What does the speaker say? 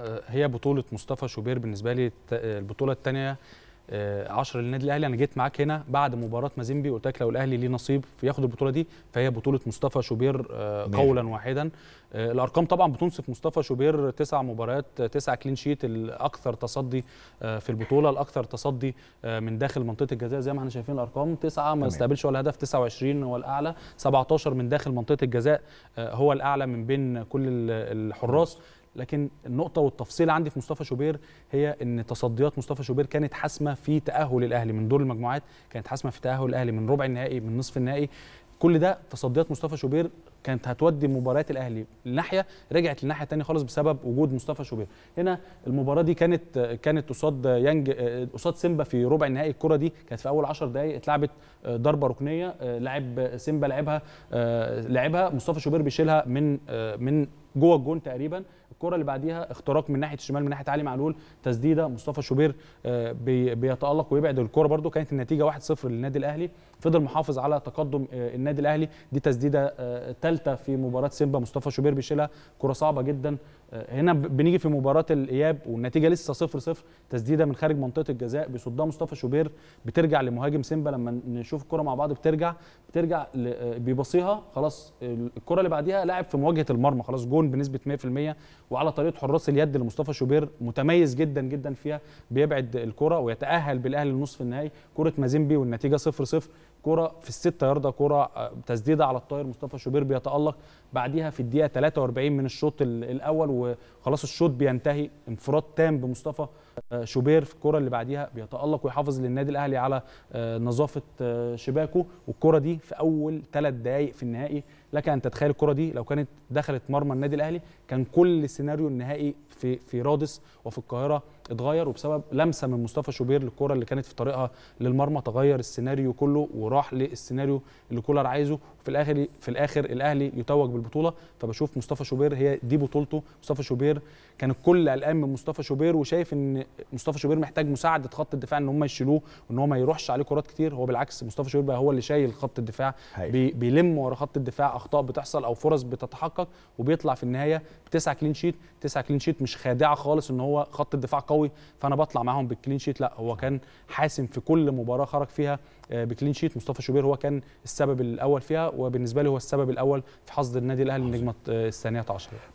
آه، هي بطوله مصطفى شوبير بالنسبه لي آه، البطوله الثانيه 10 آه، للنادي الاهلي انا جيت معاك هنا بعد مباراه مازيمبي قلت لك لو الاهلي ليه نصيب ياخد البطوله دي فهي بطوله مصطفى شوبير قولا واحدا الارقام طبعا بتنصف مصطفى شوبير تسع مباريات تسع كلين شيت الاكثر تصدي في البطوله الاكثر تصدي من داخل منطقه الجزاء زي ما احنا شايفين الارقام تسعه ما استقبلش ولا هدف 29 هو الاعلى 17 من داخل منطقه الجزاء هو الاعلى من بين كل الحراس لكن النقطه والتفصيل عندي في مصطفى شوبير هي ان تصديات مصطفى شوبير كانت حاسمه في تاهل الاهلي من دور المجموعات كانت حاسمه في تاهل الاهلي من ربع النهائي من نصف النهائي كل ده تصديات مصطفى شوبير كانت هتودي مباريات الاهلي الناحيه رجعت للناحيه الثانيه خالص بسبب وجود مصطفى شوبير هنا المباراه دي كانت كانت قصاد يانج قصاد سيمبا في ربع النهائي الكره دي كانت في اول 10 دقائق اتلعبت آه، ضربه ركنيه آه، لاعب سيمبا لعبها آه، لعبها مصطفى شوبير بيشيلها من من جوه الجون تقريبا الكره اللي بعديها اختراق من ناحيه الشمال من ناحيه علي معلول تسديده مصطفى شوبير بيتالق ويبعد الكره برده كانت النتيجه 1-0 للنادي الاهلي فضل محافظ على تقدم النادي الاهلي دي تسديده الثالثه في مباراه سيمبا مصطفى شوبير بيشيلها كره صعبه جدا آه، هنا بنيجي في مباراه الاياب والنتيجه لسه 0 0 تسديده من خارج منطقه الجزاء بيصدها مصطفى شوبير بترجع لمهاجم سيمبا لما نشوف الكره مع بعض بترجع بترجع آه، بيبصيها خلاص الكره اللي بعديها لاعب في مواجهه المرمى خلاص جون بنسبه 100% وعلى طريقه حراس اليد لمصطفى شوبير متميز جدا جدا فيها بيبعد الكره ويتاهل بالاهلي لنصف النهائي كره مازيمبي والنتيجه 0 0 كرة في الستة ياردة كرة آه، تسديدة على الطاير مصطفى شوبير بيتألق بعديها في الدقيقة 43 من الشوط الأول وخلاص الشوط بينتهي انفراد تام بمصطفى آه، شوبير في الكرة اللي بعديها بيتألق ويحافظ للنادي الأهلي على آه، نظافة شباكه والكرة دي في أول ثلاث دقايق في النهائي لك أن تتخيل الكرة دي لو كانت دخلت مرمى النادي الأهلي كان كل سيناريو النهائي في في رادس وفي القاهرة اتغير وبسبب لمسة من مصطفى شوبير للكرة اللي كانت في طريقها للمرمى تغير السيناريو كله راح للسيناريو اللي كولر عايزه في الاخر في الاخر الاهلي يتوج بالبطوله فبشوف مصطفى شوبير هي دي بطولته مصطفى شوبير كان الكل قلقان من مصطفى شوبير وشايف ان مصطفى شوبير محتاج مساعده خط الدفاع ان هم يشيلوه وان هو ما يروحش عليه كرات كتير هو بالعكس مصطفى شوبير بقى هو اللي شايل خط الدفاع بي بيلم ورا خط الدفاع اخطاء بتحصل او فرص بتتحقق وبيطلع في النهايه بتسع كلين شيت تسعه كلين شيت مش خادعه خالص ان هو خط الدفاع قوي فانا بطلع معاهم بالكلين شيت لا هو كان حاسم في كل مباراه خرج فيها آه، بكلين شيت مصطفى شوبير هو كان السبب الاول فيها وبالنسبه لي هو السبب الاول في حصد النادي الاهلي النجمه آه، الثانيه عشر